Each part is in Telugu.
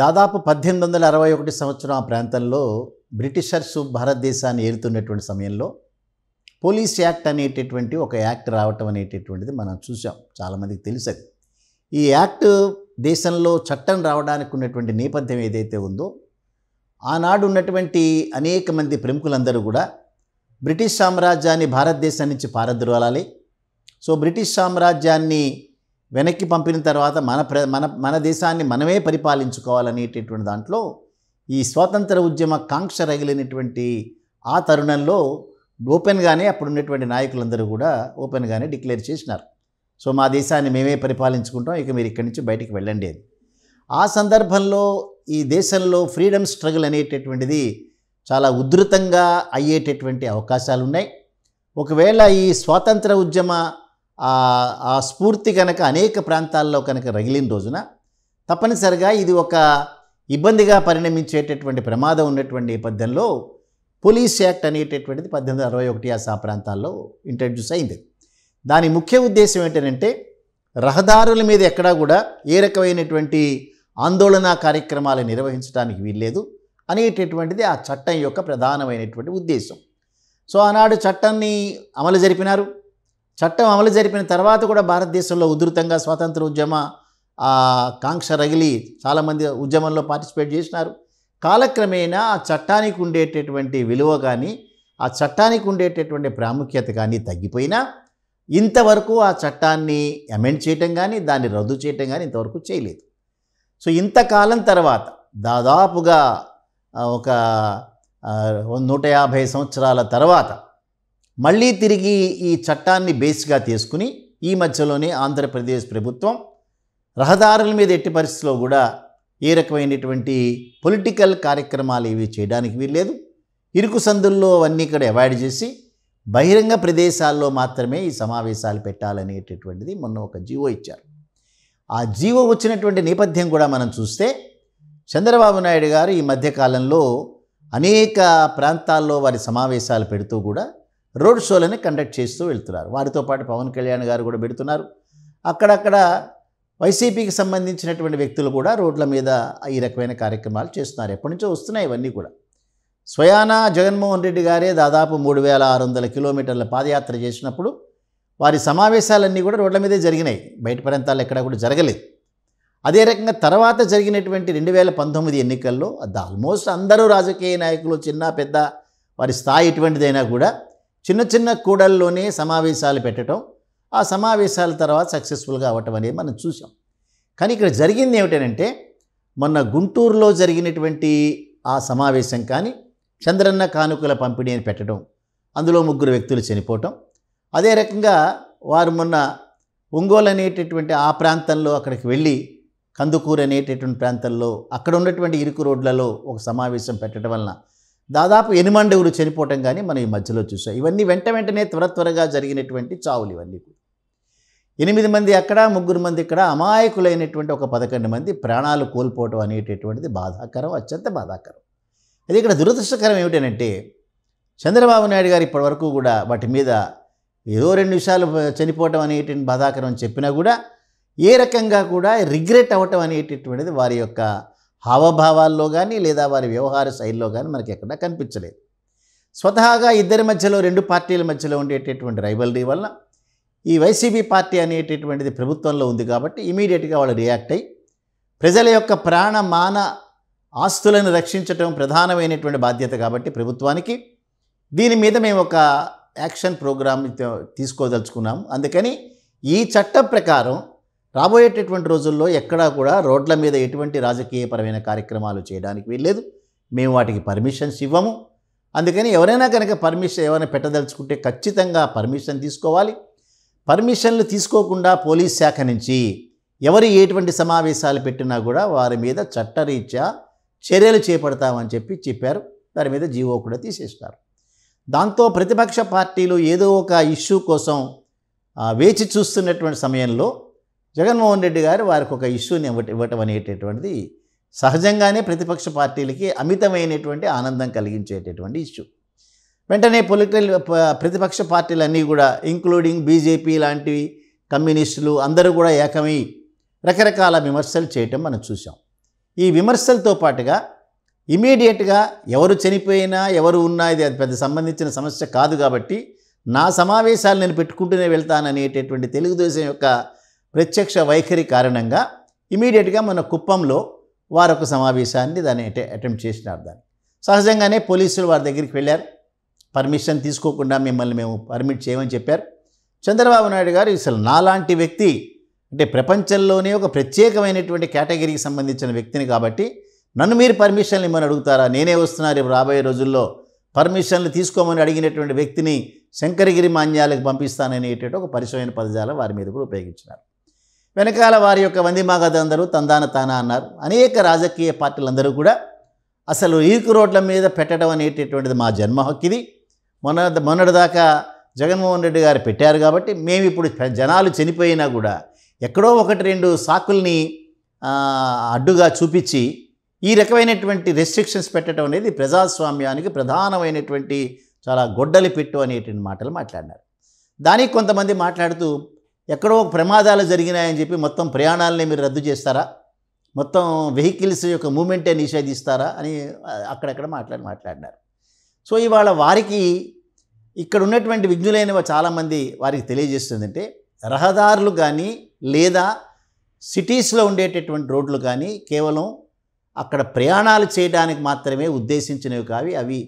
దాదాపు పద్దెనిమిది వందల అరవై ఒకటి సంవత్సరం ఆ ప్రాంతంలో బ్రిటిషర్స్ భారతదేశాన్ని ఏలుతున్నటువంటి సమయంలో పోలీస్ యాక్ట్ అనేటటువంటి ఒక యాక్ట్ రావటం అనేటటువంటిది మనం చూసాం చాలామందికి తెలుసది ఈ యాక్ట్ దేశంలో చట్టం రావడానికి ఉన్నటువంటి నేపథ్యం ఏదైతే ఉందో ఆనాడు ఉన్నటువంటి అనేక మంది ప్రముఖులందరూ కూడా బ్రిటిష్ సామ్రాజ్యాన్ని భారతదేశం నుంచి పారద్రోలాలి సో బ్రిటిష్ సామ్రాజ్యాన్ని వెనక్కి పంపిన తర్వాత మన ప్ర మన మన దేశాన్ని మనమే పరిపాలించుకోవాలనేటటువంటి దాంట్లో ఈ స్వాతంత్ర ఉద్యమ కాంక్ష రగిలినటువంటి ఆ తరుణంలో ఓపెన్గానే అప్పుడు ఉన్నటువంటి నాయకులందరూ కూడా ఓపెన్గానే డిక్లేర్ చేసినారు సో మా దేశాన్ని మేమే పరిపాలించుకుంటాం ఇక మీరు ఇక్కడి నుంచి బయటికి వెళ్ళండి అది ఆ సందర్భంలో ఈ దేశంలో ఫ్రీడమ్ స్ట్రగుల్ అనేటటువంటిది చాలా ఉధృతంగా అయ్యేటటువంటి అవకాశాలు ఉన్నాయి ఒకవేళ ఈ స్వాతంత్ర ఉద్యమ ఆ స్ఫూర్తి కనుక అనేక ప్రాంతాల్లో కనుక రగిలిన రోజున తప్పనిసరిగా ఇది ఒక ఇబ్బందిగా పరిణమించేటటువంటి ప్రమాదం ఉన్నటువంటి నేపథ్యంలో పోలీస్ యాక్ట్ అనేటటువంటిది పద్దెనిమిది అరవై ఒకటి ఆ ప్రాంతాల్లో ఇంట్రడ్యూస్ అయింది దాని ముఖ్య ఉద్దేశం ఏంటంటే రహదారుల మీద ఎక్కడా కూడా ఏ రకమైనటువంటి ఆందోళన కార్యక్రమాలు నిర్వహించడానికి వీల్లేదు అనేటటువంటిది ఆ చట్టం యొక్క ప్రధానమైనటువంటి ఉద్దేశం సో ఆనాడు చట్టాన్ని అమలు జరిపినారు చట్టం అమలు జరిపిన తర్వాత కూడా భారతదేశంలో ఉధృతంగా స్వాతంత్ర ఉద్యమ కాంక్ష రగిలి చాలామంది ఉద్యమంలో పార్టిసిపేట్ చేసినారు కాలక్రమేణా ఆ చట్టానికి ఉండేటటువంటి విలువ కానీ ఆ చట్టానికి ఉండేటటువంటి ప్రాముఖ్యత కానీ తగ్గిపోయినా ఇంతవరకు ఆ చట్టాన్ని అమెండ్ చేయటం కానీ దాన్ని రద్దు చేయటం కానీ ఇంతవరకు చేయలేదు సో ఇంతకాలం తర్వాత దాదాపుగా ఒక నూట యాభై సంవత్సరాల తర్వాత మళ్ళీ తిరిగి ఈ చట్టాన్ని బేస్గా తీసుకుని ఈ మధ్యలోనే ఆంధ్రప్రదేశ్ ప్రభుత్వం రహదారుల మీద ఎట్టి పరిస్థితిలో కూడా ఏ రకమైనటువంటి పొలిటికల్ కార్యక్రమాలు ఇవి చేయడానికి వీల్లేదు ఇరుకు సందుల్లో అవన్నీ ఇక్కడ అవాయిడ్ చేసి బహిరంగ ప్రదేశాల్లో మాత్రమే ఈ సమావేశాలు పెట్టాలనేటటువంటిది మొన్న ఒక జీవో ఇచ్చారు ఆ జీవో వచ్చినటువంటి నేపథ్యం కూడా మనం చూస్తే చంద్రబాబు నాయుడు గారు ఈ మధ్యకాలంలో అనేక ప్రాంతాల్లో వారి సమావేశాలు పెడుతూ కూడా రోడ్ షోలని కండక్ట్ చేస్తూ వెళ్తున్నారు వారితో పాటు పవన్ కళ్యాణ్ గారు కూడా పెడుతున్నారు అక్కడక్కడ వైసీపీకి సంబంధించినటువంటి వ్యక్తులు కూడా రోడ్ల మీద ఈ రకమైన కార్యక్రమాలు చేస్తున్నారు ఎప్పటి నుంచో వస్తున్నాయి ఇవన్నీ కూడా స్వయానా జగన్మోహన్ రెడ్డి గారే దాదాపు మూడు వేల ఆరు వందల కిలోమీటర్ల పాదయాత్ర చేసినప్పుడు వారి సమావేశాలన్నీ కూడా రోడ్ల మీదే జరిగినాయి బయట ప్రాంతాలు ఎక్కడా కూడా జరగలేదు అదే రకంగా తర్వాత జరిగినటువంటి రెండు వేల పంతొమ్మిది ఎన్నికల్లో ఆల్మోస్ట్ అందరూ రాజకీయ నాయకులు చిన్న పెద్ద వారి స్థాయి ఎటువంటిదైనా కూడా చిన్న చిన్న కూడల్లోనే సమావేశాలు పెట్టడం ఆ సమావేశాల తర్వాత సక్సెస్ఫుల్గా అవ్వటం అనేది మనం చూసాం కానీ ఇక్కడ జరిగింది ఏమిటనంటే మొన్న గుంటూరులో జరిగినటువంటి ఆ సమావేశం కానీ చంద్రన్న కానుకల పంపిణీ అని పెట్టడం అందులో ముగ్గురు వ్యక్తులు చనిపోవటం అదే రకంగా వారు మొన్న ఒంగోలు అనేటటువంటి ఆ ప్రాంతంలో అక్కడికి వెళ్ళి కందుకూరు అనేటటువంటి ప్రాంతంలో అక్కడ ఉన్నటువంటి ఇరుకు రోడ్లలో ఒక సమావేశం పెట్టడం వలన దాదాపు ఎనిమండవులు చనిపోవటం కానీ మనం ఈ మధ్యలో చూసాం ఇవన్నీ వెంట వెంటనే త్వర త్వరగా జరిగినటువంటి చావులు ఇవన్నీ ఎనిమిది మంది అక్కడ ముగ్గురు మంది ఇక్కడ అమాయకులైనటువంటి ఒక పదకొండు మంది ప్రాణాలు కోల్పోవటం అనేటటువంటిది బాధాకరం అత్యంత బాధాకరం అది ఇక్కడ దురదృష్టకరం ఏమిటనంటే చంద్రబాబు నాయుడు గారు ఇప్పటివరకు కూడా వాటి మీద ఏదో రెండు నిమిషాలు చనిపోవటం అనేటువంటి బాధాకరం చెప్పినా కూడా ఏ రకంగా కూడా రిగ్రెట్ అవ్వటం అనేటటువంటిది వారి యొక్క హావభావాల్లో కానీ లేదా వారి వ్యవహార శైలిలో కానీ మనకి ఎక్కడ కనిపించలేదు స్వతహాగా ఇద్దరి మధ్యలో రెండు పార్టీల మధ్యలో ఉండేటటువంటి రైవల్రీ వల్ల ఈ వైసీపీ పార్టీ అనేటటువంటిది ప్రభుత్వంలో ఉంది కాబట్టి ఇమీడియట్గా వాళ్ళు రియాక్ట్ అయ్యి ప్రజల యొక్క ప్రాణ మాన ఆస్తులను రక్షించటం ప్రధానమైనటువంటి బాధ్యత కాబట్టి ప్రభుత్వానికి దీని మీద మేము ఒక యాక్షన్ ప్రోగ్రామ్ తీసుకోదలుచుకున్నాము అందుకని ఈ చట్టం ప్రకారం రాబోయేటటువంటి రోజుల్లో ఎక్కడా కూడా రోడ్ల మీద ఎటువంటి రాజకీయపరమైన కార్యక్రమాలు చేయడానికి వీల్లేదు మేము వాటికి పర్మిషన్స్ ఇవ్వము అందుకని ఎవరైనా కనుక పర్మిషన్ ఏమైనా పెట్టదలుచుకుంటే ఖచ్చితంగా పర్మిషన్ తీసుకోవాలి పర్మిషన్లు తీసుకోకుండా పోలీస్ శాఖ నుంచి ఎవరు ఎటువంటి సమావేశాలు పెట్టినా కూడా వారి మీద చట్టరీత్యా చర్యలు చేపడతామని చెప్పి చెప్పారు దాని మీద జీవో కూడా తీసేస్తారు దాంతో ప్రతిపక్ష పార్టీలు ఏదో ఒక ఇష్యూ కోసం వేచి చూస్తున్నటువంటి సమయంలో జగన్మోహన్ రెడ్డి గారు వారికి ఒక ఇష్యూని ఇవ్వటం అనేటటువంటిది సహజంగానే ప్రతిపక్ష పార్టీలకి అమితమైనటువంటి ఆనందం కలిగించేటటువంటి ఇష్యూ వెంటనే పొలిటికల్ ప్రతిపక్ష పార్టీలన్నీ కూడా ఇంక్లూడింగ్ బీజేపీ లాంటివి కమ్యూనిస్టులు అందరూ కూడా ఏకమై రకరకాల విమర్శలు చేయటం మనం చూసాం ఈ విమర్శలతో పాటుగా ఇమీడియట్గా ఎవరు చనిపోయినా ఎవరు ఉన్నా ఇది అది పెద్ద సంబంధించిన సమస్య కాదు కాబట్టి నా సమావేశాలు నేను పెట్టుకుంటూనే వెళ్తాననేటటువంటి తెలుగుదేశం యొక్క ప్రత్యక్ష వైఖరి కారణంగా ఇమీడియట్గా మన కుప్పంలో వారు ఒక సమావేశాన్ని దాన్ని అటెంప్ట్ చేసినారు దాన్ని సహజంగానే పోలీసులు వారి దగ్గరికి వెళ్ళారు పర్మిషన్ తీసుకోకుండా మిమ్మల్ని మేము పర్మిట్ చేయమని చెప్పారు చంద్రబాబు నాయుడు గారు అసలు నాలాంటి వ్యక్తి అంటే ప్రపంచంలోనే ఒక ప్రత్యేకమైనటువంటి కేటగిరీకి సంబంధించిన వ్యక్తిని కాబట్టి నన్ను మీరు పర్మిషన్లు ఇమ్మని అడుగుతారా నేనే వస్తున్నారు రాబోయే రోజుల్లో పర్మిషన్లు తీసుకోమని అడిగినటువంటి వ్యక్తిని శంకరగిరి మాన్యాలకు పంపిస్తాననేటువంటి ఒక పరిశోధన పదజాలం వారి మీద కూడా ఉపయోగించినారు వెనకాల వారి యొక్క వందిమాగదందరూ తందాన తానా అన్నారు అనేక రాజకీయ పార్టీలందరూ కూడా అసలు ఈకు రోడ్ల మీద పెట్టడం అనేటటువంటిది మా జన్మ హక్కిది మొన్న మొన్నటిదాకా జగన్మోహన్ రెడ్డి గారు పెట్టారు కాబట్టి మేము ఇప్పుడు జనాలు చనిపోయినా కూడా ఎక్కడో ఒకటి రెండు సాకుల్ని అడ్డుగా చూపించి ఈ రకమైనటువంటి రెస్ట్రిక్షన్స్ పెట్టడం అనేది ప్రజాస్వామ్యానికి ప్రధానమైనటువంటి చాలా గొడ్డలి పెట్టు అనేటువంటి మాటలు మాట్లాడినారు దానికి కొంతమంది మాట్లాడుతూ ఎక్కడో ప్రమాదాలు జరిగినాయని చెప్పి మొత్తం ప్రయాణాలని మీరు రద్దు చేస్తారా మొత్తం వెహికల్స్ యొక్క మూమెంటే నిషేధిస్తారా అని అక్కడక్కడ మాట్లాడి మాట్లాడినారు సో ఇవాళ వారికి ఇక్కడ ఉన్నటువంటి విజ్ఞులైన చాలామంది వారికి తెలియజేస్తుందంటే రహదారులు కానీ లేదా సిటీస్లో ఉండేటటువంటి రోడ్లు కానీ కేవలం అక్కడ ప్రయాణాలు చేయడానికి మాత్రమే ఉద్దేశించినవి కావి అవి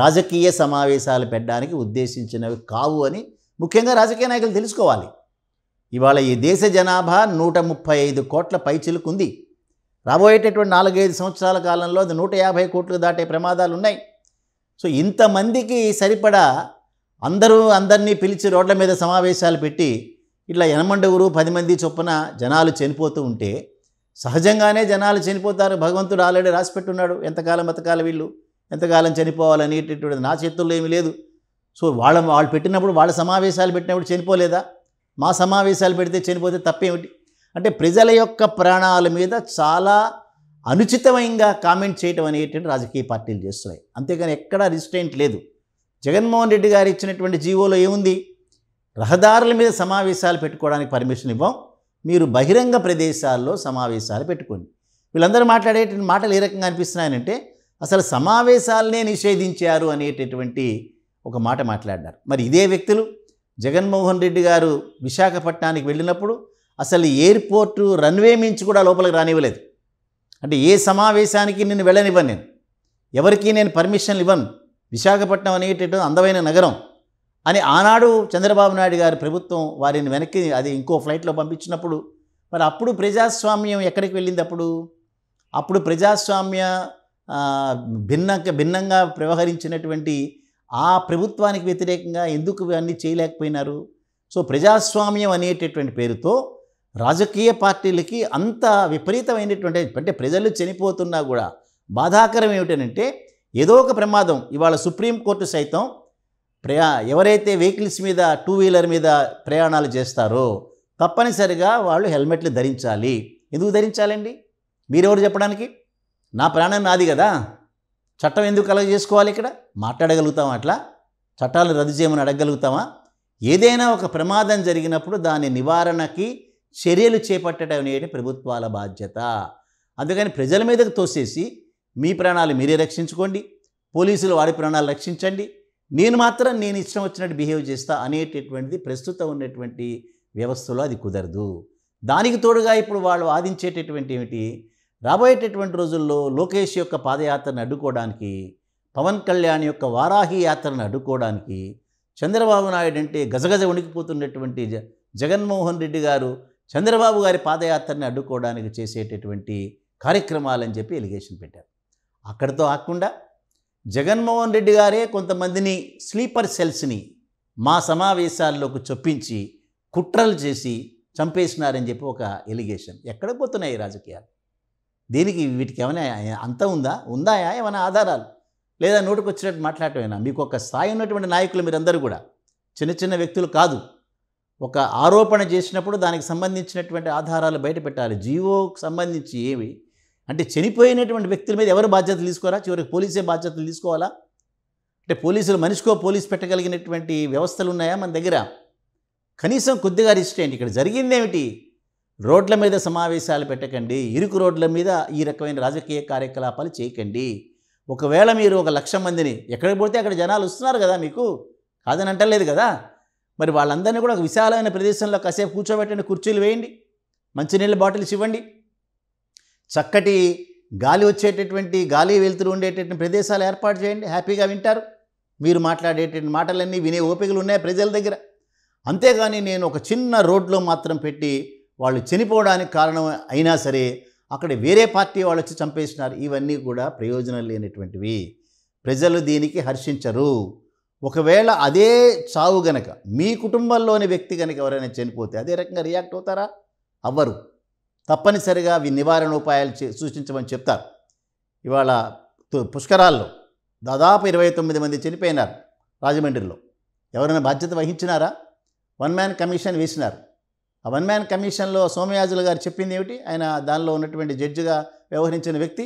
రాజకీయ సమావేశాలు పెట్టడానికి ఉద్దేశించినవి కావు అని ముఖ్యంగా రాజకీయ నాయకులు తెలుసుకోవాలి ఇవాళ ఈ దేశ జనాభా నూట ముప్పై ఐదు కోట్ల పై చిలుకుంది రాబోయేటటువంటి నాలుగైదు సంవత్సరాల కాలంలో అది నూట యాభై కోట్లు దాటే ప్రమాదాలు ఉన్నాయి సో ఇంతమందికి సరిపడా అందరూ అందరినీ పిలిచి రోడ్ల మీద సమావేశాలు పెట్టి ఇట్లా ఎనమండవురు పది మంది చొప్పున జనాలు చనిపోతూ ఉంటే సహజంగానే జనాలు చనిపోతారు భగవంతుడు ఆల్రెడీ పెట్టున్నాడు ఎంతకాలం బతకాలి వీళ్ళు ఎంతకాలం చనిపోవాలనేటటువంటి నా చేతుల్లో ఏమీ లేదు సో వాళ్ళ వాళ్ళు పెట్టినప్పుడు వాళ్ళ సమావేశాలు పెట్టినప్పుడు చనిపోలేదా మా సమావేశాలు పెడితే చనిపోతే తప్పేమిటి అంటే ప్రజల యొక్క ప్రాణాల మీద చాలా అనుచితమైనగా కామెంట్ చేయడం అనేటువంటి రాజకీయ పార్టీలు చేస్తున్నాయి అంతేగాని ఎక్కడా రిస్టెంట్ లేదు జగన్మోహన్ రెడ్డి గారు ఇచ్చినటువంటి జీవోలో ఏముంది రహదారుల మీద సమావేశాలు పెట్టుకోవడానికి పర్మిషన్ ఇవ్వం మీరు బహిరంగ ప్రదేశాల్లో సమావేశాలు పెట్టుకోండి వీళ్ళందరూ మాట్లాడేటువంటి మాటలు ఏ రకంగా అనిపిస్తున్నాయనంటే అసలు సమావేశాలనే నిషేధించారు అనేటటువంటి ఒక మాట మాట్లాడారు మరి ఇదే వ్యక్తులు జగన్మోహన్ రెడ్డి గారు విశాఖపట్నానికి వెళ్ళినప్పుడు అసలు ఎయిర్పోర్టు రన్వే మించి కూడా లోపలికి రానివ్వలేదు అంటే ఏ సమావేశానికి నేను వెళ్ళనివ్వను నేను ఎవరికి నేను పర్మిషన్ ఇవ్వను విశాఖపట్నం అనేటటువంటి అందమైన నగరం అని ఆనాడు చంద్రబాబు నాయుడు గారి ప్రభుత్వం వారిని వెనక్కి అది ఇంకో ఫ్లైట్లో పంపించినప్పుడు మరి అప్పుడు ప్రజాస్వామ్యం ఎక్కడికి వెళ్ళింది అప్పుడు అప్పుడు ప్రజాస్వామ్య భిన్న భిన్నంగా వ్యవహరించినటువంటి ఆ ప్రభుత్వానికి వ్యతిరేకంగా ఎందుకు అన్నీ చేయలేకపోయినారు సో ప్రజాస్వామ్యం అనేటటువంటి పేరుతో రాజకీయ పార్టీలకి అంత విపరీతమైనటువంటి అంటే ప్రజలు చనిపోతున్నా కూడా బాధాకరం ఏమిటనంటే ఏదో ఒక ప్రమాదం ఇవాళ సుప్రీంకోర్టు సైతం ప్రయా ఎవరైతే వెహికల్స్ మీద టూ వీలర్ మీద ప్రయాణాలు చేస్తారో తప్పనిసరిగా వాళ్ళు హెల్మెట్లు ధరించాలి ఎందుకు ధరించాలండి మీరెవరు చెప్పడానికి నా ప్రాణం నాది కదా చట్టం ఎందుకు కలగ చేసుకోవాలి ఇక్కడ మాట్లాడగలుగుతామా అట్లా చట్టాలు రద్దు చేయమని అడగగలుగుతామా ఏదైనా ఒక ప్రమాదం జరిగినప్పుడు దాని నివారణకి చర్యలు చేపట్టడం అనేది ప్రభుత్వాల బాధ్యత అందుకని ప్రజల మీదకు తోసేసి మీ ప్రాణాలు మీరే రక్షించుకోండి పోలీసులు వాడి ప్రాణాలు రక్షించండి నేను మాత్రం నేను ఇష్టం వచ్చినట్టు బిహేవ్ చేస్తా అనేటటువంటిది ప్రస్తుతం ఉన్నటువంటి వ్యవస్థలో అది కుదరదు దానికి తోడుగా ఇప్పుడు వాళ్ళు వాదించేటటువంటి ఏమిటి రాబోయేటటువంటి రోజుల్లో లోకేష్ యొక్క పాదయాత్రను అడ్డుకోవడానికి పవన్ కళ్యాణ్ యొక్క వారాహి యాత్రను అడ్డుకోవడానికి చంద్రబాబు నాయుడు అంటే గజగజ ఉణికిపోతున్నటువంటి జ జగన్మోహన్ రెడ్డి గారు చంద్రబాబు గారి పాదయాత్రని అడ్డుకోవడానికి చేసేటటువంటి కార్యక్రమాలని చెప్పి ఎలిగేషన్ పెట్టారు అక్కడితో ఆకుండా జగన్మోహన్ రెడ్డి గారే కొంతమందిని స్లీపర్ సెల్స్ని మా సమావేశాల్లోకి చొప్పించి కుట్రలు చేసి చంపేసినారని చెప్పి ఒక ఎలిగేషన్ ఎక్కడ పోతున్నాయి రాజకీయాలు దీనికి వీటికి ఏమైనా అంత ఉందా ఉందాయా ఏమైనా ఆధారాలు లేదా నోటికి వచ్చినట్టు మాట్లాడటమేనా మీకు ఒక స్థాయి ఉన్నటువంటి నాయకులు మీరందరూ కూడా చిన్న చిన్న వ్యక్తులు కాదు ఒక ఆరోపణ చేసినప్పుడు దానికి సంబంధించినటువంటి ఆధారాలు బయటపెట్టాలి జీవోకు సంబంధించి ఏవి అంటే చనిపోయినటువంటి వ్యక్తుల మీద ఎవరు బాధ్యతలు తీసుకోరా చివరికి పోలీసే బాధ్యతలు తీసుకోవాలా అంటే పోలీసులు మనిషికో పోలీస్ పెట్టగలిగినటువంటి వ్యవస్థలు ఉన్నాయా మన దగ్గర కనీసం కొద్దిగా రిజిస్టర్ ఇక్కడ జరిగిందేమిటి రోడ్ల మీద సమావేశాలు పెట్టకండి ఇరుకు రోడ్ల మీద ఈ రకమైన రాజకీయ కార్యకలాపాలు చేయకండి ఒకవేళ మీరు ఒక లక్ష మందిని ఎక్కడికి పోతే అక్కడ జనాలు వస్తున్నారు కదా మీకు కాదని అంటలేదు కదా మరి వాళ్ళందరినీ కూడా ఒక విశాలమైన ప్రదేశంలో కాసేపు కూర్చోబెట్టండి కుర్చీలు వేయండి మంచినీళ్ళ బాటిల్స్ ఇవ్వండి చక్కటి గాలి వచ్చేటటువంటి గాలి వెలుతురు ఉండేటటువంటి ప్రదేశాలు ఏర్పాటు చేయండి హ్యాపీగా వింటారు మీరు మాట్లాడేటువంటి మాటలన్నీ వినే ఓపికలు ఉన్నాయి ప్రజల దగ్గర అంతేగాని నేను ఒక చిన్న రోడ్లో మాత్రం పెట్టి వాళ్ళు చనిపోవడానికి కారణం అయినా సరే అక్కడ వేరే పార్టీ వాళ్ళు వచ్చి చంపేసినారు ఇవన్నీ కూడా ప్రయోజనం లేనటువంటివి ప్రజలు దీనికి హర్షించరు ఒకవేళ అదే చావు గనక మీ కుటుంబంలోని వ్యక్తి కనుక ఎవరైనా చనిపోతే అదే రకంగా రియాక్ట్ అవుతారా అవ్వరు తప్పనిసరిగా అవి నివారణ ఉపాయాలు సూచించమని చెప్తారు ఇవాళ పుష్కరాల్లో దాదాపు ఇరవై తొమ్మిది మంది చనిపోయినారు రాజమండ్రిలో ఎవరైనా బాధ్యత వహించినారా వన్ మ్యాన్ కమిషన్ వేసినారు ఆ వన్ మ్యాన్ కమిషన్లో సోమయాజుల గారు చెప్పింది ఏమిటి ఆయన దానిలో ఉన్నటువంటి జడ్జిగా వ్యవహరించిన వ్యక్తి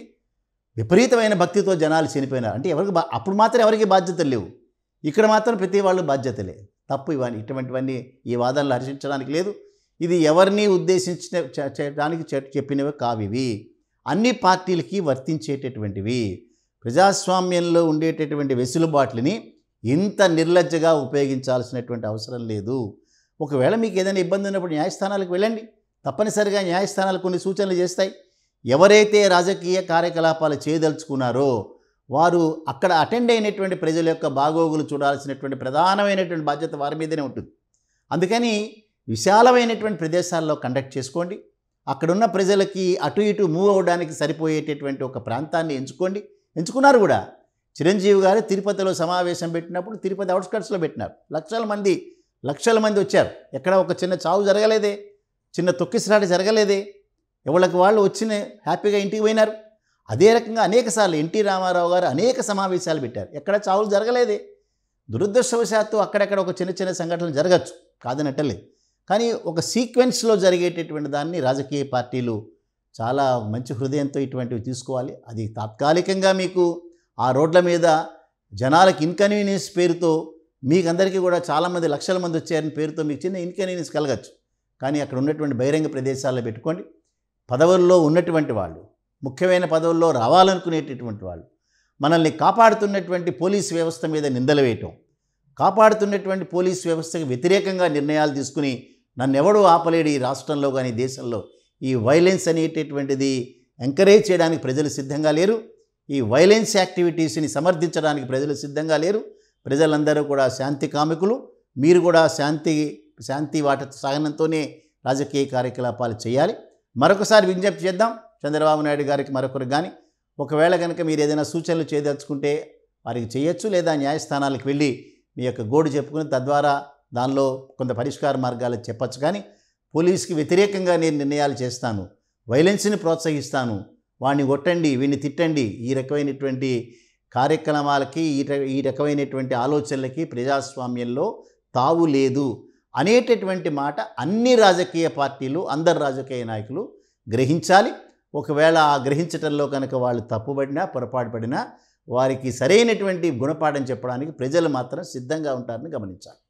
విపరీతమైన భక్తితో జనాలు చనిపోయినారు అంటే ఎవరికి అప్పుడు మాత్రం ఎవరికి బాధ్యతలు లేవు ఇక్కడ మాత్రం ప్రతి వాళ్ళు బాధ్యతలే తప్పు ఇవన్నీ ఇటువంటివన్నీ ఈ వాదనలు హర్షించడానికి లేదు ఇది ఎవరిని ఉద్దేశించిన చేయడానికి చెప్పినవి కావివి అన్ని పార్టీలకి వర్తించేటటువంటివి ప్రజాస్వామ్యంలో ఉండేటటువంటి వెసులుబాట్లని ఇంత నిర్లజ్జగా ఉపయోగించాల్సినటువంటి అవసరం లేదు ఒకవేళ మీకు ఏదైనా ఇబ్బంది ఉన్నప్పుడు న్యాయస్థానాలకు వెళ్ళండి తప్పనిసరిగా న్యాయస్థానాలు కొన్ని సూచనలు చేస్తాయి ఎవరైతే రాజకీయ కార్యకలాపాలు చేయదలుచుకున్నారో వారు అక్కడ అటెండ్ అయినటువంటి ప్రజల యొక్క బాగోగులు చూడాల్సినటువంటి ప్రధానమైనటువంటి బాధ్యత వారి మీదనే ఉంటుంది అందుకని విశాలమైనటువంటి ప్రదేశాల్లో కండక్ట్ చేసుకోండి అక్కడున్న ప్రజలకి అటు ఇటు మూవ్ అవ్వడానికి సరిపోయేటటువంటి ఒక ప్రాంతాన్ని ఎంచుకోండి ఎంచుకున్నారు కూడా చిరంజీవి గారు తిరుపతిలో సమావేశం పెట్టినప్పుడు తిరుపతి అవుట్స్కట్స్లో పెట్టినారు లక్షల మంది లక్షల మంది వచ్చారు ఎక్కడ ఒక చిన్న చావు జరగలేదే చిన్న తొక్కిసిరాట జరగలేదే ఎవరికి వాళ్ళు వచ్చిన హ్యాపీగా ఇంటికి పోయినారు అదే రకంగా అనేకసార్లు ఎన్టీ రామారావు గారు అనేక సమావేశాలు పెట్టారు ఎక్కడ చావులు జరగలేదే దురదృష్టవశాత్తు అక్కడక్కడ ఒక చిన్న చిన్న సంఘటనలు జరగచ్చు కాదనట్టలేదు కానీ ఒక సీక్వెన్స్లో జరిగేటటువంటి దాన్ని రాజకీయ పార్టీలు చాలా మంచి హృదయంతో ఇటువంటివి తీసుకోవాలి అది తాత్కాలికంగా మీకు ఆ రోడ్ల మీద జనాలకు ఇన్కన్వీనియన్స్ పేరుతో మీకందరికీ కూడా చాలామంది లక్షల మంది వచ్చారని పేరుతో మీకు చిన్న ఇన్కన్వీనియన్స్ కలగచ్చు కానీ అక్కడ ఉన్నటువంటి బహిరంగ ప్రదేశాల్లో పెట్టుకోండి పదవుల్లో ఉన్నటువంటి వాళ్ళు ముఖ్యమైన పదవుల్లో రావాలనుకునేటటువంటి వాళ్ళు మనల్ని కాపాడుతున్నటువంటి పోలీస్ వ్యవస్థ మీద నిందలు వేయటం కాపాడుతున్నటువంటి పోలీస్ వ్యవస్థకు వ్యతిరేకంగా నిర్ణయాలు తీసుకుని నన్నెవడూ ఆపలేడు ఈ రాష్ట్రంలో కానీ దేశంలో ఈ వైలెన్స్ అనేటటువంటిది ఎంకరేజ్ చేయడానికి ప్రజలు సిద్ధంగా లేరు ఈ వైలెన్స్ యాక్టివిటీస్ని సమర్థించడానికి ప్రజలు సిద్ధంగా లేరు ప్రజలందరూ కూడా శాంతి కామికులు మీరు కూడా శాంతి శాంతి వాట సహనంతోనే రాజకీయ కార్యకలాపాలు చేయాలి మరొకసారి విజ్ఞప్తి చేద్దాం చంద్రబాబు నాయుడు గారికి మరొకరు కానీ ఒకవేళ కనుక మీరు ఏదైనా సూచనలు చేయదలుచుకుంటే వారికి చేయొచ్చు లేదా న్యాయస్థానాలకు వెళ్ళి మీ యొక్క గోడు చెప్పుకుని తద్వారా దానిలో కొంత పరిష్కార మార్గాలు చెప్పచ్చు కానీ పోలీస్కి వ్యతిరేకంగా నేను నిర్ణయాలు చేస్తాను వైలెన్స్ని ప్రోత్సహిస్తాను వాడిని కొట్టండి వీడిని తిట్టండి ఈ రకమైనటువంటి కార్యక్రమాలకి ఈ ఈ రకమైనటువంటి ఆలోచనలకి ప్రజాస్వామ్యంలో తావు లేదు అనేటటువంటి మాట అన్ని రాజకీయ పార్టీలు అందరు రాజకీయ నాయకులు గ్రహించాలి ఒకవేళ ఆ గ్రహించటంలో కనుక వాళ్ళు తప్పుబడినా పొరపాటు పడినా వారికి సరైనటువంటి గుణపాఠం చెప్పడానికి ప్రజలు మాత్రం సిద్ధంగా ఉంటారని గమనించాలి